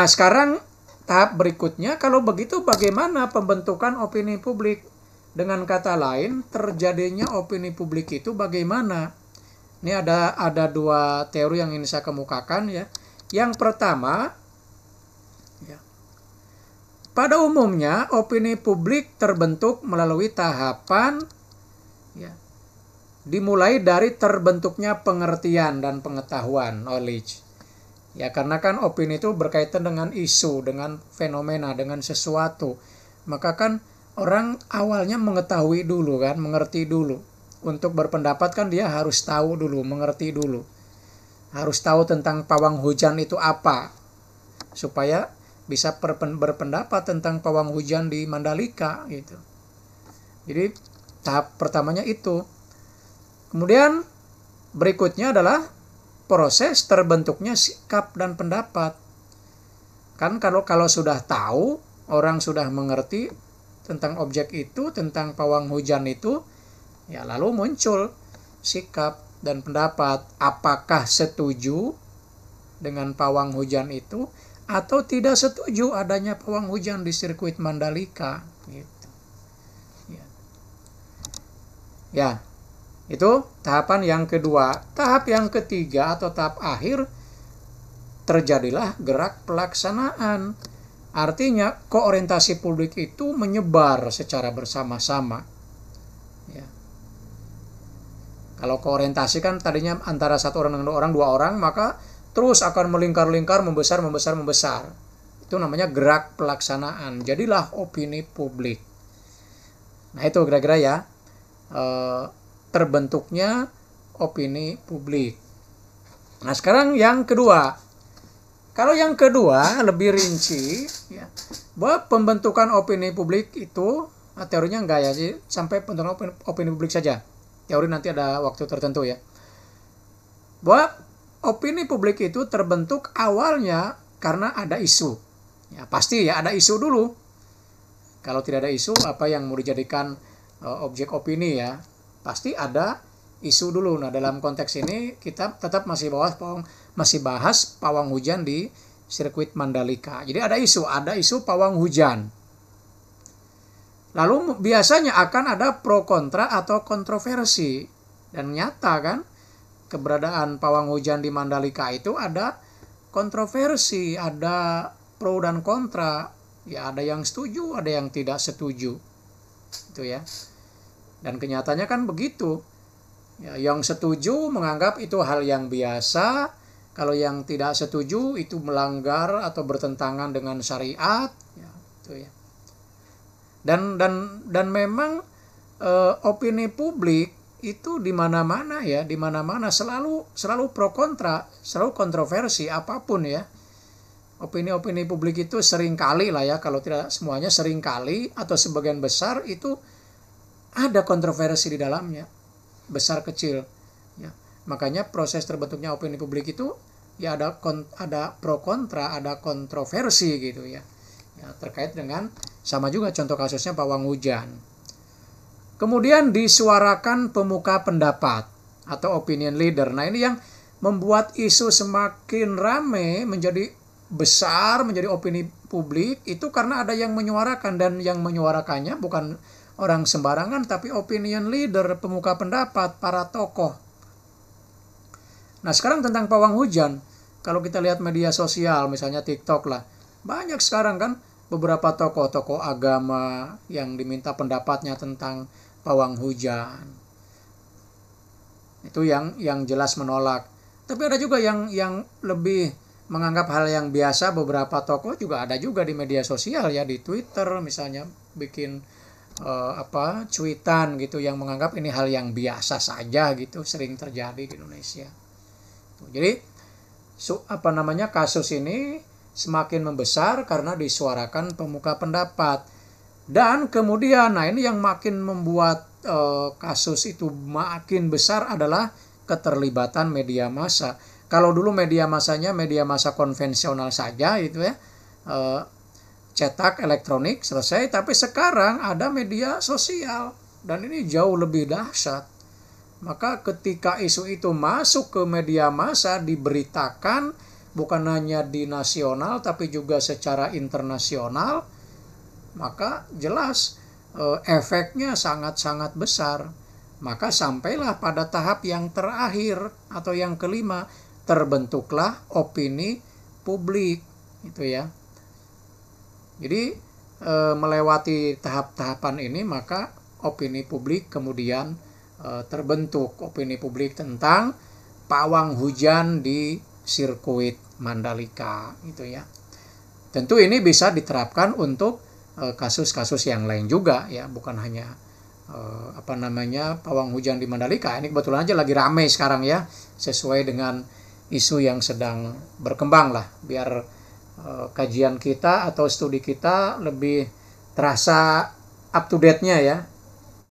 Nah, sekarang tahap berikutnya kalau begitu bagaimana pembentukan opini publik? Dengan kata lain, terjadinya opini publik itu bagaimana? Ini ada ada dua teori yang ingin saya kemukakan ya. Yang pertama, ya, pada umumnya opini publik terbentuk melalui tahapan ya, dimulai dari terbentuknya pengertian dan pengetahuan knowledge Ya karena kan opini itu berkaitan dengan isu, dengan fenomena, dengan sesuatu. Maka kan orang awalnya mengetahui dulu kan, mengerti dulu. Untuk berpendapat kan dia harus tahu dulu, mengerti dulu. Harus tahu tentang pawang hujan itu apa. Supaya bisa berpendapat tentang pawang hujan di Mandalika gitu. Jadi tahap pertamanya itu. Kemudian berikutnya adalah proses terbentuknya sikap dan pendapat. Kan kalau kalau sudah tahu, orang sudah mengerti tentang objek itu, tentang pawang hujan itu, ya lalu muncul sikap dan pendapat apakah setuju dengan pawang hujan itu atau tidak setuju adanya pawang hujan di sirkuit Mandalika gitu. Ya. ya, itu tahapan yang kedua. Tahap yang ketiga atau tahap akhir terjadilah gerak pelaksanaan. Artinya koorientasi publik itu menyebar secara bersama-sama. Ya. Kalau koorientasi kan tadinya antara satu orang dengan dua orang, dua orang, maka terus akan melingkar-lingkar, membesar, membesar, membesar. Itu namanya gerak pelaksanaan. Jadilah opini publik. Nah itu kira-kira ya. Uh, terbentuknya opini publik. Nah, sekarang yang kedua. Kalau yang kedua lebih rinci ya, bahwa pembentukan opini publik itu nah, teorinya enggak ya sih sampai pembentukan opini, opini publik saja. Teori nanti ada waktu tertentu ya. Bahwa opini publik itu terbentuk awalnya karena ada isu. Ya, pasti ya ada isu dulu. Kalau tidak ada isu apa yang mau dijadikan uh, objek opini ya pasti ada isu dulu. Nah, dalam konteks ini kita tetap masih bahas pawang masih bahas pawang hujan di sirkuit Mandalika. Jadi ada isu, ada isu pawang hujan. Lalu biasanya akan ada pro kontra atau kontroversi. Dan nyata kan keberadaan pawang hujan di Mandalika itu ada kontroversi, ada pro dan kontra. Ya ada yang setuju, ada yang tidak setuju. Itu ya. Dan kenyataannya kan begitu. Ya, yang setuju menganggap itu hal yang biasa, kalau yang tidak setuju itu melanggar atau bertentangan dengan syariat, ya, itu ya. Dan dan dan memang e, opini publik itu di mana-mana ya, di mana-mana selalu selalu pro kontra, selalu kontroversi apapun ya. Opini-opini publik itu seringkali lah ya, kalau tidak semuanya seringkali atau sebagian besar itu ada kontroversi di dalamnya besar kecil ya makanya proses terbentuknya opini publik itu ya ada ada pro kontra ada kontroversi gitu ya. ya terkait dengan sama juga contoh kasusnya Pak Hujan kemudian disuarakan pemuka pendapat atau opinion leader nah ini yang membuat isu semakin rame menjadi besar menjadi opini publik itu karena ada yang menyuarakan dan yang menyuarakannya bukan orang sembarangan tapi opinion leader, pemuka pendapat, para tokoh. Nah sekarang tentang pawang hujan, kalau kita lihat media sosial misalnya TikTok lah, banyak sekarang kan beberapa tokoh-tokoh agama yang diminta pendapatnya tentang pawang hujan. Itu yang yang jelas menolak. Tapi ada juga yang yang lebih menganggap hal yang biasa beberapa tokoh juga ada juga di media sosial ya di Twitter misalnya bikin Eh, apa cuitan gitu yang menganggap ini hal yang biasa saja gitu sering terjadi di Indonesia. jadi su, apa namanya kasus ini semakin membesar karena disuarakan pemuka pendapat dan kemudian nah ini yang makin membuat uh, kasus itu makin besar adalah keterlibatan media massa. Kalau dulu media masanya media massa konvensional saja itu ya. Eh, cetak elektronik selesai tapi sekarang ada media sosial dan ini jauh lebih dahsyat maka ketika isu itu masuk ke media massa diberitakan bukan hanya di nasional tapi juga secara internasional maka jelas eh, efeknya sangat-sangat besar maka sampailah pada tahap yang terakhir atau yang kelima terbentuklah opini publik itu ya jadi e, melewati tahap-tahapan ini maka opini publik kemudian e, terbentuk opini publik tentang pawang hujan di sirkuit Mandalika gitu ya. Tentu ini bisa diterapkan untuk eh, kasus-kasus e, yang lain juga ya, bukan hanya e, apa namanya pawang hujan di Mandalika ini kebetulan aja lagi ramai sekarang ya sesuai dengan isu yang sedang berkembang lah biar Eh, kajian kita atau studi kita lebih terasa up to date-nya ya